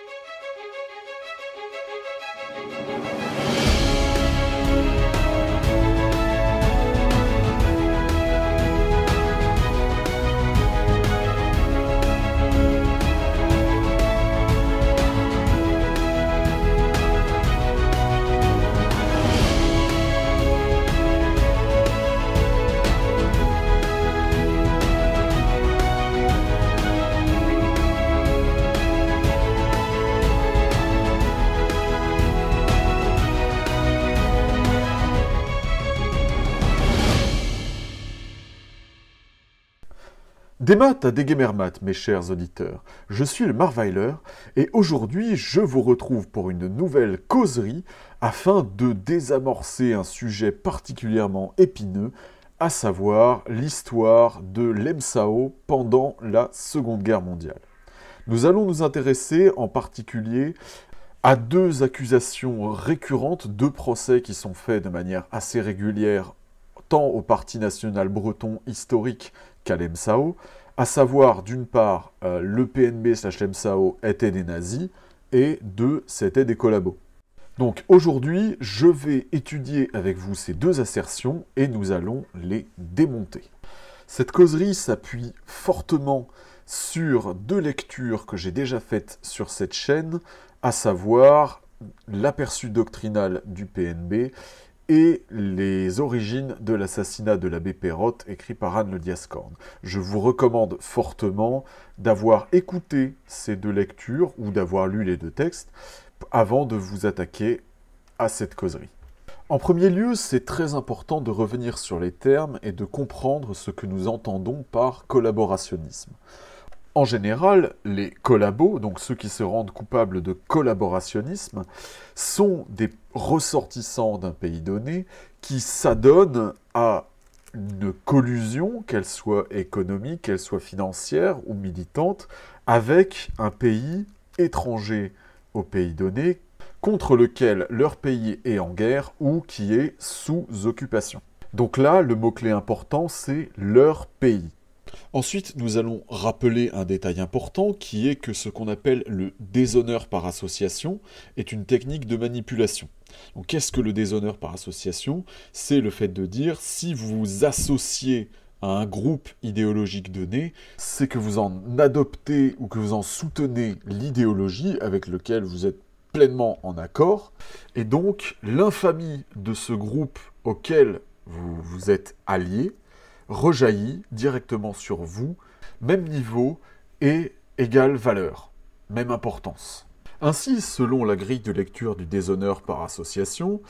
Thank you. Des maths à des maths mes chers auditeurs. Je suis le Marweiler et aujourd'hui je vous retrouve pour une nouvelle causerie afin de désamorcer un sujet particulièrement épineux, à savoir l'histoire de l'EMSAO pendant la Seconde Guerre mondiale. Nous allons nous intéresser en particulier à deux accusations récurrentes, deux procès qui sont faits de manière assez régulière tant au Parti national breton historique qu'à l'EMSAO, à savoir d'une part euh, le PNB slash MSAO était des nazis et deux c'était des collabos. Donc aujourd'hui je vais étudier avec vous ces deux assertions et nous allons les démonter. Cette causerie s'appuie fortement sur deux lectures que j'ai déjà faites sur cette chaîne, à savoir l'aperçu doctrinal du PNB et les origines de l'assassinat de l'abbé Perrotte écrit par Anne Le Diascorne. Je vous recommande fortement d'avoir écouté ces deux lectures ou d'avoir lu les deux textes avant de vous attaquer à cette causerie. En premier lieu, c'est très important de revenir sur les termes et de comprendre ce que nous entendons par collaborationnisme en général, les collabos, donc ceux qui se rendent coupables de collaborationnisme, sont des ressortissants d'un pays donné qui s'adonnent à une collusion, qu'elle soit économique, qu'elle soit financière ou militante, avec un pays étranger au pays donné contre lequel leur pays est en guerre ou qui est sous occupation. Donc là, le mot-clé important, c'est leur pays. Ensuite, nous allons rappeler un détail important qui est que ce qu'on appelle le déshonneur par association est une technique de manipulation. Donc qu'est-ce que le déshonneur par association C'est le fait de dire si vous vous associez à un groupe idéologique donné, c'est que vous en adoptez ou que vous en soutenez l'idéologie avec lequel vous êtes pleinement en accord, et donc l'infamie de ce groupe auquel vous vous êtes allié, rejaillit directement sur vous, même niveau et égale valeur, même importance. Ainsi, selon la grille de lecture du déshonneur par association,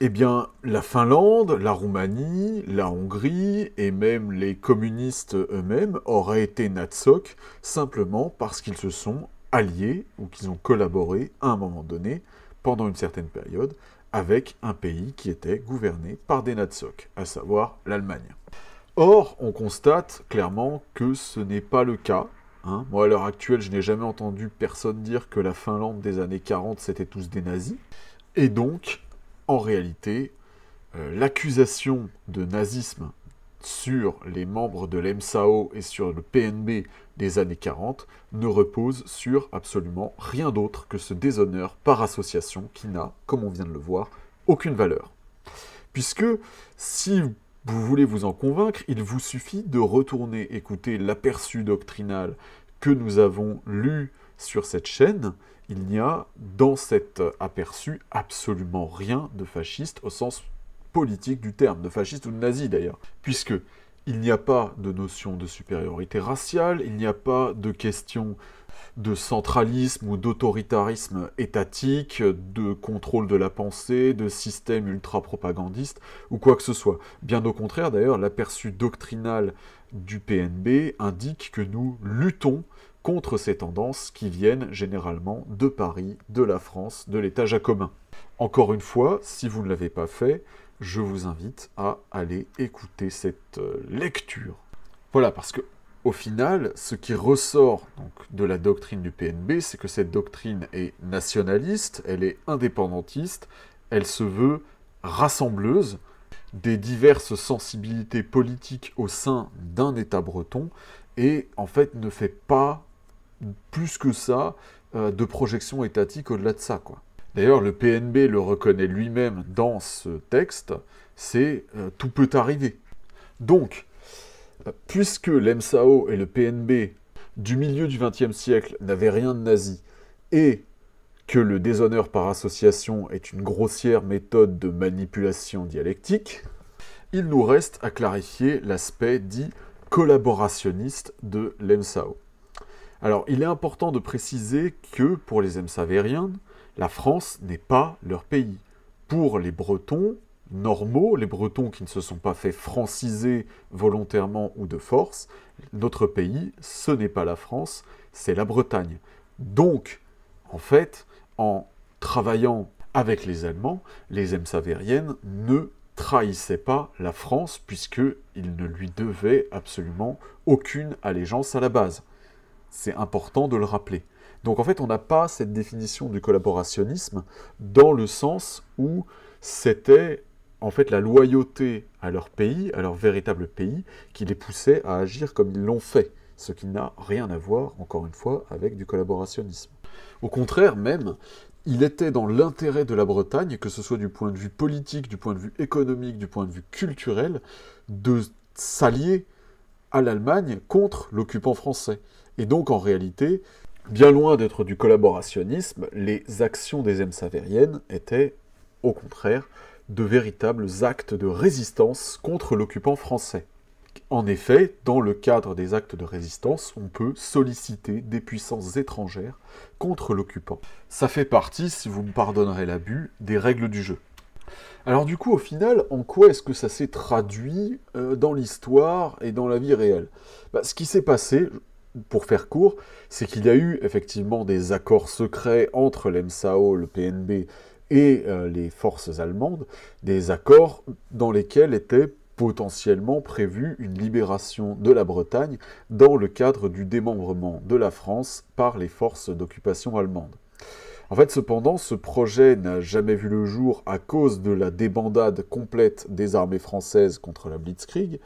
eh bien, la Finlande, la Roumanie, la Hongrie et même les communistes eux-mêmes auraient été Natsok simplement parce qu'ils se sont alliés ou qu'ils ont collaboré à un moment donné, pendant une certaine période, avec un pays qui était gouverné par des Natsok, à savoir l'Allemagne. Or, on constate clairement que ce n'est pas le cas. Hein. Moi, à l'heure actuelle, je n'ai jamais entendu personne dire que la Finlande des années 40, c'était tous des nazis. Et donc, en réalité, euh, l'accusation de nazisme sur les membres de l'EMSAO et sur le PNB des années 40 ne repose sur absolument rien d'autre que ce déshonneur par association qui n'a, comme on vient de le voir, aucune valeur. Puisque si vous voulez vous en convaincre, il vous suffit de retourner écouter l'aperçu doctrinal que nous avons lu sur cette chaîne, il n'y a dans cet aperçu absolument rien de fasciste au sens politique du terme, de fasciste ou de nazi d'ailleurs, puisque il n'y a pas de notion de supériorité raciale, il n'y a pas de question de centralisme ou d'autoritarisme étatique, de contrôle de la pensée, de système ultra-propagandiste ou quoi que ce soit. Bien au contraire, d'ailleurs, l'aperçu doctrinal du PNB indique que nous luttons contre ces tendances qui viennent généralement de Paris, de la France, de l'État jacobin. Encore une fois, si vous ne l'avez pas fait, je vous invite à aller écouter cette euh, lecture. Voilà, parce que au final, ce qui ressort donc, de la doctrine du PNB, c'est que cette doctrine est nationaliste, elle est indépendantiste, elle se veut rassembleuse des diverses sensibilités politiques au sein d'un État breton, et en fait ne fait pas plus que ça euh, de projection étatique au-delà de ça. Quoi. D'ailleurs, le PNB le reconnaît lui-même dans ce texte, c'est euh, tout peut arriver. Donc, euh, puisque l'EMSAO et le PNB du milieu du XXe siècle n'avaient rien de nazi, et que le déshonneur par association est une grossière méthode de manipulation dialectique, il nous reste à clarifier l'aspect dit collaborationniste de l'EMSAO. Alors, il est important de préciser que pour les EMSAVériens, la France n'est pas leur pays. Pour les Bretons normaux, les Bretons qui ne se sont pas fait franciser volontairement ou de force, notre pays, ce n'est pas la France, c'est la Bretagne. Donc, en fait, en travaillant avec les Allemands, les Emsavériennes ne trahissaient pas la France puisqu'ils ne lui devaient absolument aucune allégeance à la base. C'est important de le rappeler. Donc en fait, on n'a pas cette définition du collaborationnisme dans le sens où c'était en fait la loyauté à leur pays, à leur véritable pays, qui les poussait à agir comme ils l'ont fait, ce qui n'a rien à voir, encore une fois, avec du collaborationnisme. Au contraire même, il était dans l'intérêt de la Bretagne, que ce soit du point de vue politique, du point de vue économique, du point de vue culturel, de s'allier à l'Allemagne contre l'occupant français. Et donc en réalité, Bien loin d'être du collaborationnisme, les actions des savériennes étaient, au contraire, de véritables actes de résistance contre l'occupant français. En effet, dans le cadre des actes de résistance, on peut solliciter des puissances étrangères contre l'occupant. Ça fait partie, si vous me pardonnerez l'abus, des règles du jeu. Alors du coup, au final, en quoi est-ce que ça s'est traduit euh, dans l'histoire et dans la vie réelle bah, Ce qui s'est passé, pour faire court, c'est qu'il y a eu effectivement des accords secrets entre l'EMSAO, le PNB et euh, les forces allemandes, des accords dans lesquels était potentiellement prévue une libération de la Bretagne dans le cadre du démembrement de la France par les forces d'occupation allemandes. En fait, cependant, ce projet n'a jamais vu le jour à cause de la débandade complète des armées françaises contre la Blitzkrieg,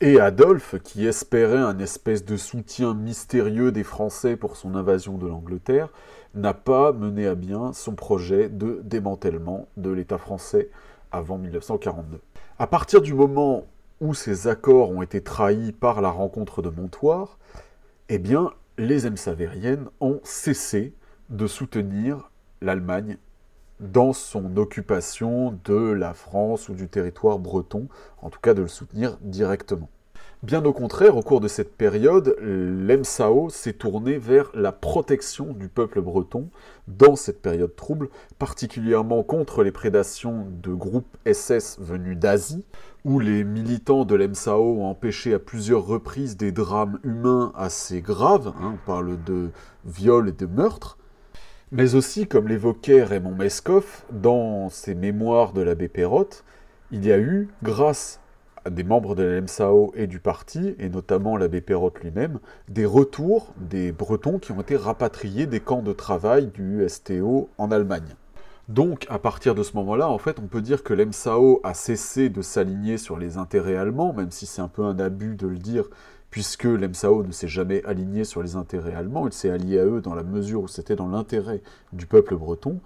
et Adolphe, qui espérait un espèce de soutien mystérieux des Français pour son invasion de l'Angleterre, n'a pas mené à bien son projet de démantèlement de l'État français avant 1942. À partir du moment où ces accords ont été trahis par la rencontre de Montoire, eh bien, les savériennes ont cessé de soutenir l'Allemagne dans son occupation de la France ou du territoire breton, en tout cas de le soutenir directement. Bien au contraire, au cours de cette période, l'EMSAO s'est tourné vers la protection du peuple breton dans cette période trouble, particulièrement contre les prédations de groupes SS venus d'Asie, où les militants de l'EMSAO ont empêché à plusieurs reprises des drames humains assez graves, hein, on parle de viols et de meurtres, mais aussi, comme l'évoquait Raymond Meskoff dans ses mémoires de l'abbé Perrot, il y a eu, grâce à des membres de l'EMSAO et du parti, et notamment l'abbé Perrotte lui-même, des retours des Bretons qui ont été rapatriés des camps de travail du STO en Allemagne. Donc, à partir de ce moment-là, en fait, on peut dire que l'EMSAO a cessé de s'aligner sur les intérêts allemands, même si c'est un peu un abus de le dire, puisque l'EMSAO ne s'est jamais aligné sur les intérêts allemands, il s'est allié à eux dans la mesure où c'était dans l'intérêt du peuple breton,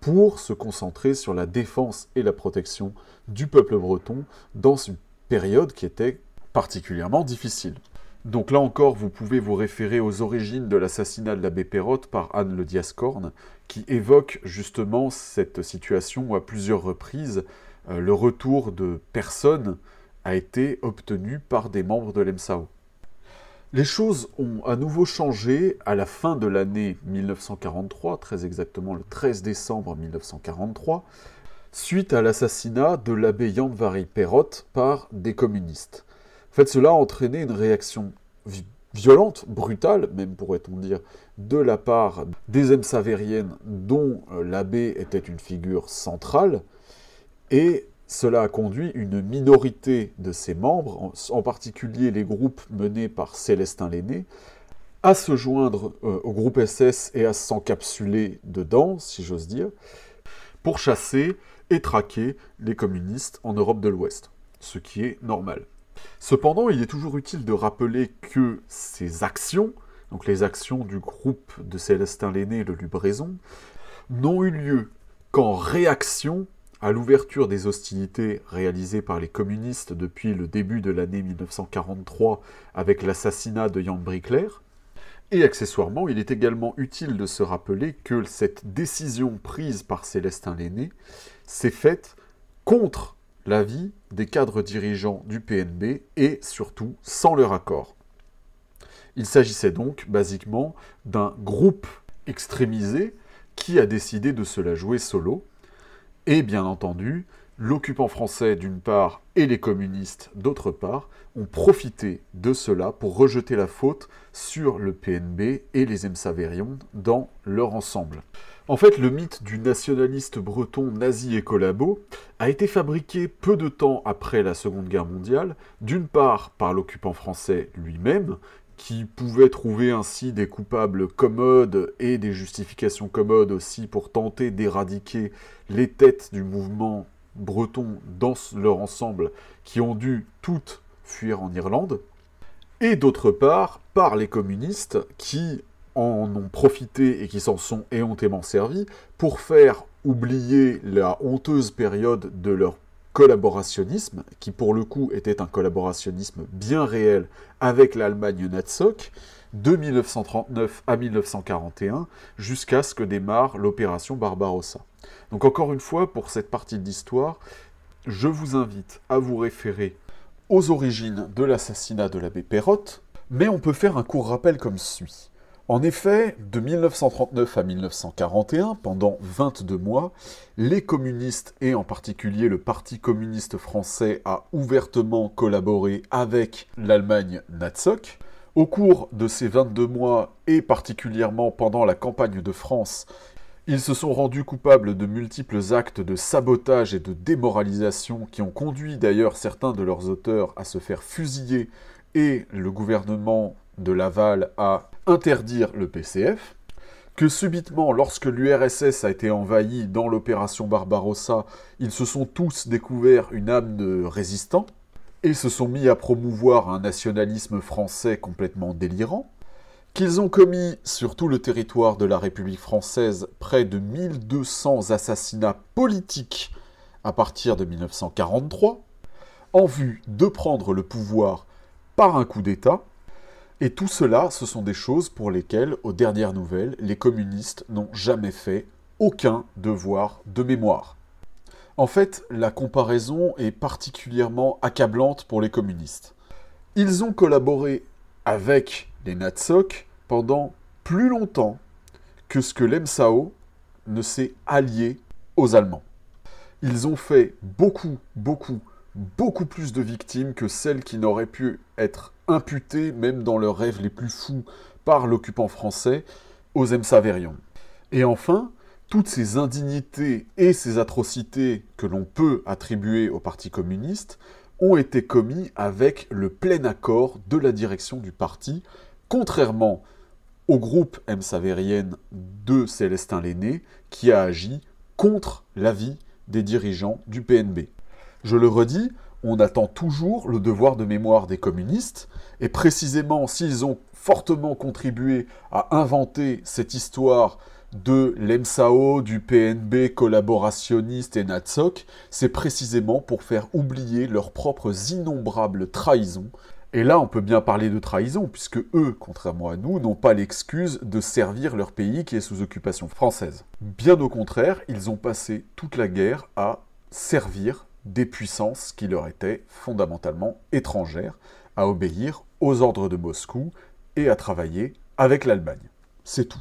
pour se concentrer sur la défense et la protection du peuple breton dans une période qui était particulièrement difficile. Donc là encore, vous pouvez vous référer aux origines de l'assassinat de l'abbé Perrotte par Anne Le Diascorne, qui évoque justement cette situation à plusieurs reprises euh, le retour de personnes a été obtenu par des membres de l'EMSAO. Les choses ont à nouveau changé à la fin de l'année 1943, très exactement le 13 décembre 1943, suite à l'assassinat de l'abbé Yanvari Perrot par des communistes. En fait, cela a entraîné une réaction violente, brutale, même pourrait-on dire, de la part des emsavériennes, savériennes dont euh, l'abbé était une figure centrale, et cela a conduit une minorité de ses membres, en particulier les groupes menés par Célestin L'aîné, à se joindre euh, au groupe SS et à s'encapsuler dedans, si j'ose dire, pour chasser et traquer les communistes en Europe de l'Ouest, ce qui est normal. Cependant, il est toujours utile de rappeler que ces actions, donc les actions du groupe de Célestin L'aîné et le Lubraison, n'ont eu lieu qu'en réaction à l'ouverture des hostilités réalisées par les communistes depuis le début de l'année 1943 avec l'assassinat de Jan Brickler. Et accessoirement, il est également utile de se rappeler que cette décision prise par Célestin L'aîné s'est faite contre l'avis des cadres dirigeants du PNB et surtout sans leur accord. Il s'agissait donc basiquement d'un groupe extrémisé qui a décidé de se la jouer solo et bien entendu, l'occupant français d'une part et les communistes d'autre part ont profité de cela pour rejeter la faute sur le PNB et les Emsaverions dans leur ensemble. En fait, le mythe du nationaliste breton nazi et collabo a été fabriqué peu de temps après la Seconde Guerre mondiale, d'une part par l'occupant français lui-même, qui pouvaient trouver ainsi des coupables commodes et des justifications commodes aussi pour tenter d'éradiquer les têtes du mouvement breton dans leur ensemble, qui ont dû toutes fuir en Irlande, et d'autre part par les communistes qui en ont profité et qui s'en sont éhontément servis pour faire oublier la honteuse période de leur collaborationnisme, qui pour le coup était un collaborationnisme bien réel avec l'Allemagne Natsok, de 1939 à 1941, jusqu'à ce que démarre l'opération Barbarossa. Donc encore une fois, pour cette partie de l'histoire, je vous invite à vous référer aux origines de l'assassinat de l'abbé Perrot, mais on peut faire un court rappel comme suit. En effet, de 1939 à 1941, pendant 22 mois, les communistes et en particulier le Parti communiste français a ouvertement collaboré avec l'Allemagne Natsok. Au cours de ces 22 mois et particulièrement pendant la campagne de France, ils se sont rendus coupables de multiples actes de sabotage et de démoralisation qui ont conduit d'ailleurs certains de leurs auteurs à se faire fusiller et le gouvernement de Laval a interdire le PCF, que subitement, lorsque l'URSS a été envahie dans l'opération Barbarossa, ils se sont tous découverts une âme de résistant et se sont mis à promouvoir un nationalisme français complètement délirant, qu'ils ont commis sur tout le territoire de la République française près de 1200 assassinats politiques à partir de 1943, en vue de prendre le pouvoir par un coup d'État, et tout cela, ce sont des choses pour lesquelles, aux dernières nouvelles, les communistes n'ont jamais fait aucun devoir de mémoire. En fait, la comparaison est particulièrement accablante pour les communistes. Ils ont collaboré avec les Natsok pendant plus longtemps que ce que l'EMSAO ne s'est allié aux Allemands. Ils ont fait beaucoup, beaucoup, beaucoup plus de victimes que celles qui n'auraient pu être imputés, même dans leurs rêves les plus fous, par l'occupant français, aux M-Saverions. Et enfin, toutes ces indignités et ces atrocités que l'on peut attribuer au Parti communiste ont été commises avec le plein accord de la direction du parti, contrairement au groupe M. Saverienne de Célestin Lenné qui a agi contre l'avis des dirigeants du PNB. Je le redis, on attend toujours le devoir de mémoire des communistes, et précisément s'ils ont fortement contribué à inventer cette histoire de l'EMSAO, du PNB collaborationniste et Natsok, c'est précisément pour faire oublier leurs propres innombrables trahisons. Et là, on peut bien parler de trahison, puisque eux, contrairement à nous, n'ont pas l'excuse de servir leur pays qui est sous occupation française. Bien au contraire, ils ont passé toute la guerre à servir des puissances qui leur étaient fondamentalement étrangères, à obéir aux ordres de Moscou et à travailler avec l'Allemagne. C'est tout.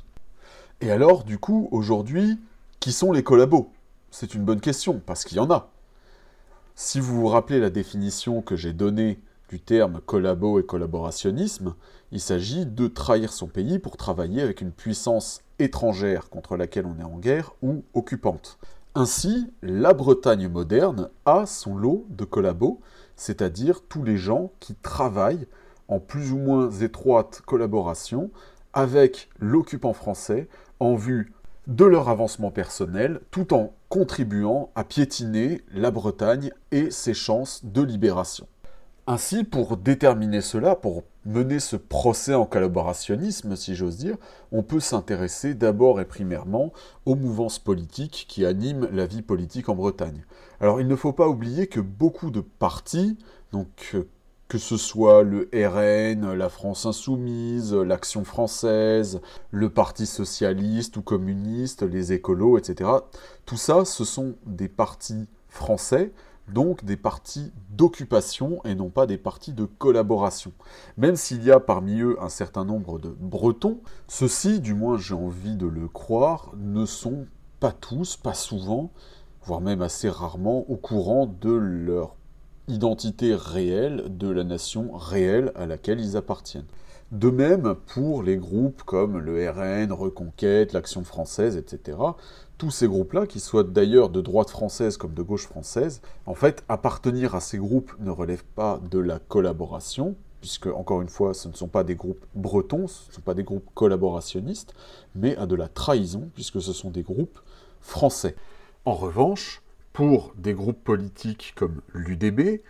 Et alors, du coup, aujourd'hui, qui sont les collabos C'est une bonne question, parce qu'il y en a. Si vous vous rappelez la définition que j'ai donnée du terme collabo et collaborationnisme, il s'agit de trahir son pays pour travailler avec une puissance étrangère contre laquelle on est en guerre ou occupante. Ainsi, la Bretagne moderne a son lot de collabos, c'est-à-dire tous les gens qui travaillent en plus ou moins étroite collaboration avec l'occupant français en vue de leur avancement personnel tout en contribuant à piétiner la Bretagne et ses chances de libération. Ainsi, pour déterminer cela, pour mener ce procès en collaborationnisme, si j'ose dire, on peut s'intéresser d'abord et primairement aux mouvances politiques qui animent la vie politique en Bretagne. Alors il ne faut pas oublier que beaucoup de partis, donc euh, que ce soit le RN, la France insoumise, l'Action française, le Parti socialiste ou communiste, les écolos, etc., tout ça, ce sont des partis français donc des partis d'occupation et non pas des partis de collaboration. Même s'il y a parmi eux un certain nombre de Bretons, ceux-ci, du moins j'ai envie de le croire, ne sont pas tous, pas souvent, voire même assez rarement, au courant de leur identité réelle, de la nation réelle à laquelle ils appartiennent. De même pour les groupes comme le RN, Reconquête, l'Action française, etc. Tous ces groupes-là, qui soient d'ailleurs de droite française comme de gauche française, en fait, appartenir à ces groupes ne relève pas de la collaboration, puisque, encore une fois, ce ne sont pas des groupes bretons, ce ne sont pas des groupes collaborationnistes, mais à de la trahison, puisque ce sont des groupes français. En revanche, pour des groupes politiques comme l'UDB,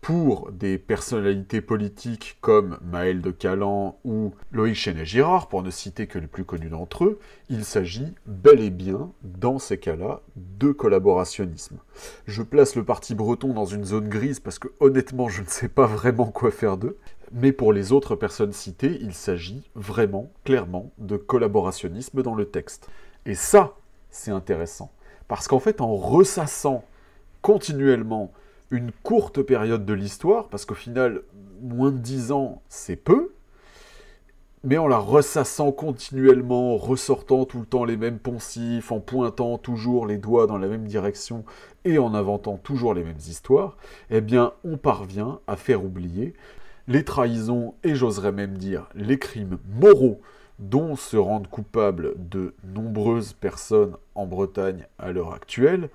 pour des personnalités politiques comme Maël de Calan ou Loïc Chenet-Girard, pour ne citer que les plus connus d'entre eux, il s'agit bel et bien, dans ces cas-là, de collaborationnisme. Je place le parti breton dans une zone grise parce que honnêtement, je ne sais pas vraiment quoi faire d'eux, mais pour les autres personnes citées, il s'agit vraiment, clairement, de collaborationnisme dans le texte. Et ça, c'est intéressant, parce qu'en fait, en ressassant continuellement une courte période de l'histoire, parce qu'au final, moins de 10 ans, c'est peu, mais en la ressassant continuellement, ressortant tout le temps les mêmes poncifs, en pointant toujours les doigts dans la même direction et en inventant toujours les mêmes histoires, eh bien, on parvient à faire oublier les trahisons et j'oserais même dire les crimes moraux dont se rendent coupables de nombreuses personnes en Bretagne à l'heure actuelle,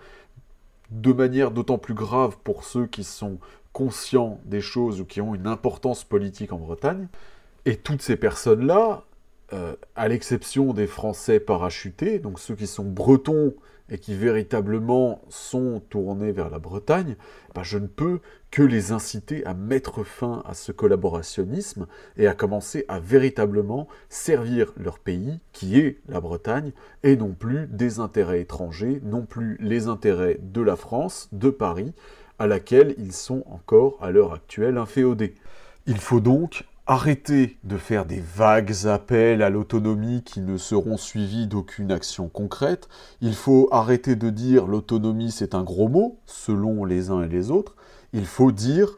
de manière d'autant plus grave pour ceux qui sont conscients des choses ou qui ont une importance politique en Bretagne. Et toutes ces personnes-là, euh, à l'exception des Français parachutés, donc ceux qui sont bretons et qui véritablement sont tournés vers la Bretagne, eh ben, je ne peux que les inciter à mettre fin à ce collaborationnisme et à commencer à véritablement servir leur pays, qui est la Bretagne, et non plus des intérêts étrangers, non plus les intérêts de la France, de Paris, à laquelle ils sont encore à l'heure actuelle inféodés. Il faut donc arrêter de faire des vagues appels à l'autonomie qui ne seront suivis d'aucune action concrète. Il faut arrêter de dire l'autonomie c'est un gros mot, selon les uns et les autres. Il faut dire,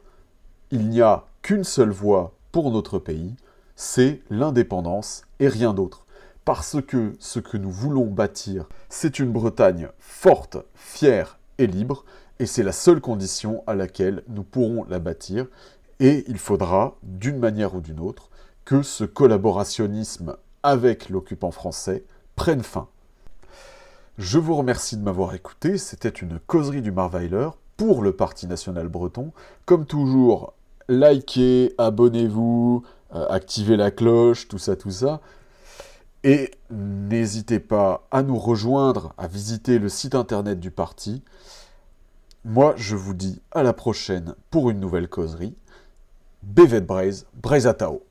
il n'y a qu'une seule voie pour notre pays, c'est l'indépendance et rien d'autre. Parce que ce que nous voulons bâtir, c'est une Bretagne forte, fière et libre, et c'est la seule condition à laquelle nous pourrons la bâtir, et il faudra, d'une manière ou d'une autre, que ce collaborationnisme avec l'occupant français prenne fin. Je vous remercie de m'avoir écouté, c'était une causerie du Marweiler pour le Parti national breton. Comme toujours, likez, abonnez-vous, euh, activez la cloche, tout ça, tout ça. Et n'hésitez pas à nous rejoindre, à visiter le site internet du parti. Moi, je vous dis à la prochaine pour une nouvelle causerie. Bevet Braise, Braise à Tao.